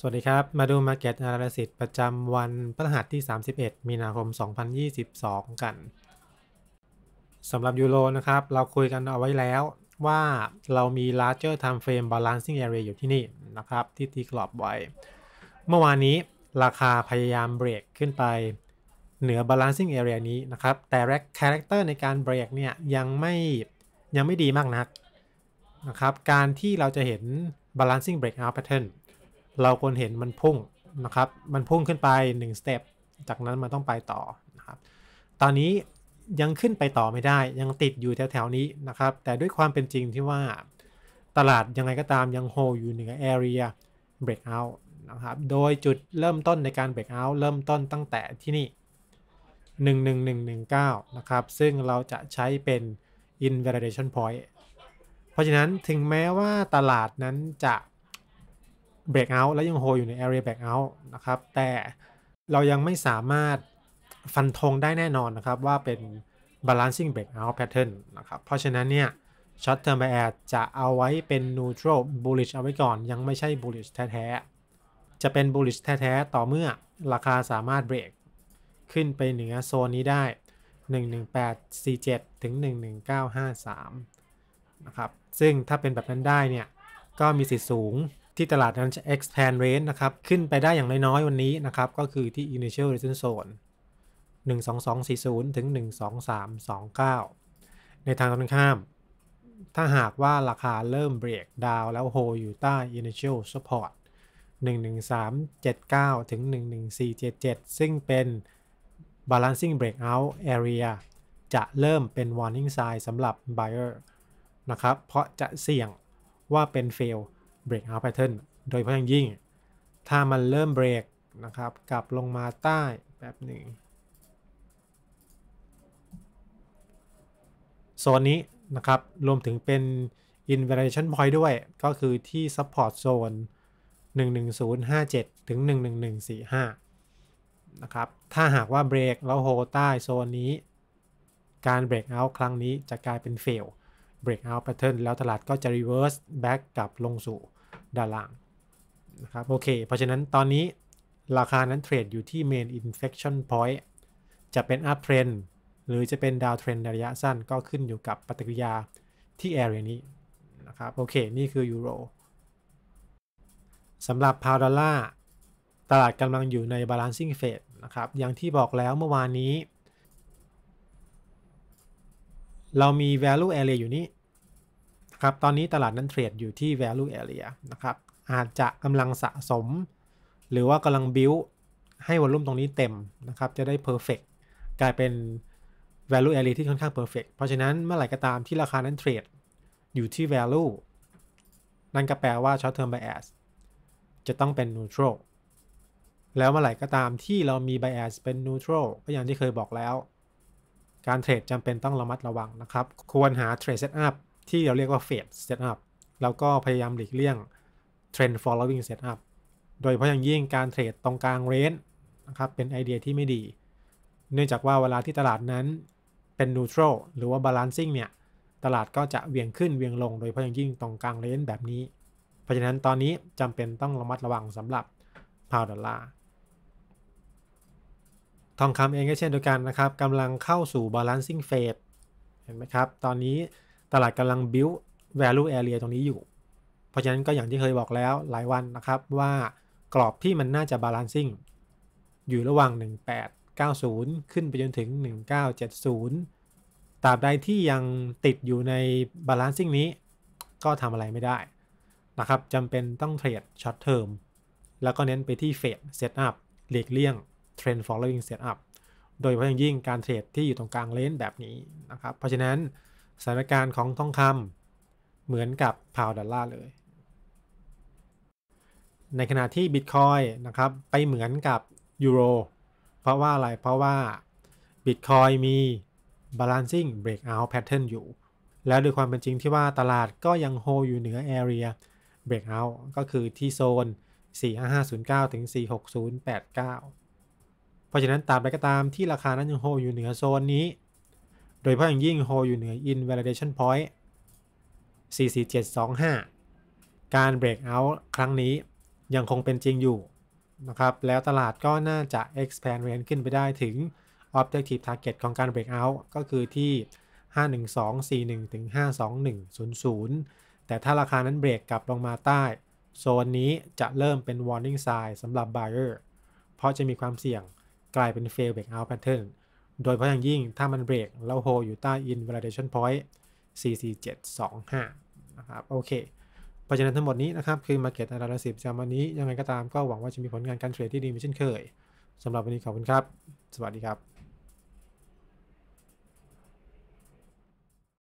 สวัสดีครับ มาดู Market Analysis ประจำวันพฤหัสที่ 31 มีนาคม 2022 กัน สำหรับยูโรนะครับ เราคุยกันเอาไว้แล้วว่าเรามี larger time frame balancing area อยู่ที่นี่ นะครับ ที่ตีกรอบไว้ เมื่อวานนี้ราคาพยายามเบรกขึ้นไป เหนือ balancing area นี้นะครับ แต่ character ในการเบรกเนี่ย ยังไม่ ยังไม่ดีมากนักนะครับ การที่เราจะเห็น balancing breakout pattern เราควรเห็นมันพุ่งนะครับ มันพุ่งขึ้นไป1สเต็ป จากนั้นมันต้องไปต่อนะครับ ตอนนี้ยังขึ้นไปต่อไม่ได้ ยังติดอยู่แถวๆ นี้นะครับ แต่ด้วยความเป็นจริงที่ว่าตลาดยังไงก็ตามยังโฮอยู่เหนือ area breakout นะครับ โดยจุดเริ่มต้นในการ breakout เริ่มต้นตั้งแต่ที่นี่11119 นะครับ ซึ่งเราจะใช้เป็น invalidation point เพราะฉะนั้นถึงแม้ว่าตลาดนั้นจะเบรกเอาท์และยังโฮอยู่ใน area break out นะครับ แต่เรายังไม่สามารถฟันธงได้แน่นอนนะครับ ว่าเป็น balancing breakout pattern นะครับ เพราะฉะนั้นเนี่ย short term bias จะเอาไว้เป็น neutral bullish เอาไว้ก่อน ยังไม่ใช่ bullish แท้ ๆ จะเป็น bullish แท้ ๆ ต่อเมื่อราคาสามารถเบรกขึ้นไปเหนือโซนนี้ได้ 11847ถึง11953นะครับ ซึ่งถ้าเป็นแบบนั้นได้เนี่ยก็มีสิทธิ์สูงที่ตลาดนั้น expand range นะครับ ขึ้นไปได้อย่างน้อยๆวันนี้นะครับ ก็คือที่ initial resistance zone 12240 ถึง 12329 ในทางตรงข้าม ถ้าหากว่าราคาเริ่มเบรกดาวแล้วโฮอยู่ใต้ initial support 11379 ถึง 11477 ซึ่งเป็น balancing breakout area จะเริ่มเป็น warning sign สำหรับ buyer นะครับ เพราะจะเสี่ยงว่าเป็น fail breakout pattern โดยเพาะยงยิ่ง ถ้ามันเริ่มเบรกนะครับ กลับลงมาใต้แบบหนึ่งโซนนี้นะครับ รวมถึงเป็น i n v e r i a t i o n point ด้วย ก็คือที่ support zone 11057ถึง11145 นะครับ ถ้าหากว่าเบรกแล้วโฮใต้โซนนี้ การเบรกเอาท์ครั้งนี้จะกลายเป็นเฟลเบรกเอาท์แพทเทิร์นแล้วตลาดก็จะรีเวิร์สแบ็กกลับลงสู่ดอลลาร์นะครับ โอเคเพราะฉะนั้นตอนนี้ราคานั้นเทรดอยู่ที่ main inflection point จะเป็น up trend หรือจะเป็น down trend ระยะสั้นก็ขึ้นอยู่กับปฏิกิริยาที่ area นี้ นะครับ โอเค นี่คือยูโรสำหรับ พาวดอลลาร์ตลาดกำลังอยู่ใน balancing phase นะครับ อย่างที่บอกแล้วเมื่อวานนี้ เรามี value area อยู่นี้ครับ ตอนนี้ตลาดนั้นเทรดอยู่ที่ value area นะครับ อาจจะกำลังสะสม หรือว่ากำลังบิ i l d ให้วอลุ่มตรงนี้เต็มนะครับ จะได้ perfect กลายเป็น value area ที่ค่อนข้าง perfect เพราะฉะนั้นเมื่อไหร่ก็ตามที่ราคานั้นเทรด อยู่ที่ value นั่นก็แปลว่า short term bias จะต้องเป็น neutral แล้วเมื่อไหร่ก็ตามที่เรามี bias เป็น neutral ก็อย่างที่เคยบอกแล้ว การเทรดจำเป็นต้องระมัดระวังนะครับ ควรหา trade setup ที่เราเรียกว่าเฟดเซตอัพ แล้วก็พยายามหลีกเลี่ยงเรนด์ฟอ o ลลวิ่งเซตอัพ โดยเพพาะอย่างยิ่งการเทรดตรงกลางเรนจ์นะครับ เป็นไอเดียที่ไม่ดี เนื่องจากว่าเวลาที่ตลาดนั้นเป็นนูเทรลหรือว่าบาลานซิ่งเนี่ย ตลาดก็จะเวียงขึ้นเวียงลง โดยเพพาะอย่างยิ่งตรงกลางเรนจ์แบบนี้ เพราะฉะนั้นตอนนี้จำเป็นต้องระมัดระวังสำหรับพาวดอลลาร์ทองคำเองก็เช่นเดียวกันนะครับกำลังเข้าสู่บาลานซิ่งเฟดเห็นไหมครับ ตอนนี้ตลาดกำลัง build value area ตรงนี้อยู่ เพราะฉะนั้นก็อย่างที่เคยบอกแล้วหลายวันนะครับว่ากรอบที่มันน่าจะ balancing อยู่ระหว่าง 1890 ขึ้นไปจนถึง 1970ตราบใดที่ยังติดอยู่ใน balancing นี้ก็ทำอะไรไม่ได้นะครับจำเป็นต้องเทรดช็อตเทอมแล้วก็เน้นไปที่เฟดเซตอัพหลีกเลี่ยงเทรนด์ following setup โดยเฉพาะอย่างยิ่งการเทรดที่อยู่ตรงกลางเลนแบบนี้นะครับเพราะฉะนั้นสถานการณ์ของทองคำเหมือนกับพาวดอลลาร์เลย ในขณะที่บิตคอยนะครับ ไปเหมือนกับยูโรเพราะว่าอะไรเพราะว่าบิตคอยมี balancing breakout pattern อยู่ แล้วด้วยความเป็นจริงที่ว่าตลาดก็ยังโฮอยู่เหนือ area breakout ก็คือที่โซน 45509 ถึง 46089 เพราะฉะนั้นตามไปก็ตามที่ราคานั้นยังโฮอยู่เหนือโซนนี้ดยเฉพาะอย่างยิ่งโฮอยู่เหนือ invalidation point 44725 การ break out ครั้งนี้ยังคงเป็นจริงอยู่นะครับ แล้วตลาดก็น่าจะ expand range ขึ้นไปได้ถึง objective target ของการ break out ก็คือที่ 51241 ถึง 52100 แต่ถ้าราคานั้นเบรกกลับลงมาใต้ โซนนี้จะเริ่มเป็น warning sign สำหรับ buyer เพราะจะมีความเสี่ยงกลายเป็น fail breakout pattern โดยเพราะอย่างยิ่งถ้ามันเบรกแล้วโฮอยู่ใต้ invalidation point 44725 นะครับ โอเคเพราะฉะนั้นทั้งหมดนี้นะครับ คือ market analysis ประจำวันนี้ยังไงก็ตาม ก็หวังว่าจะมีผลงานการเทรดที่ดีเหมือนเช่นเคยสำหรับวันนี้ขอบคุณครับ สวัสดีครับ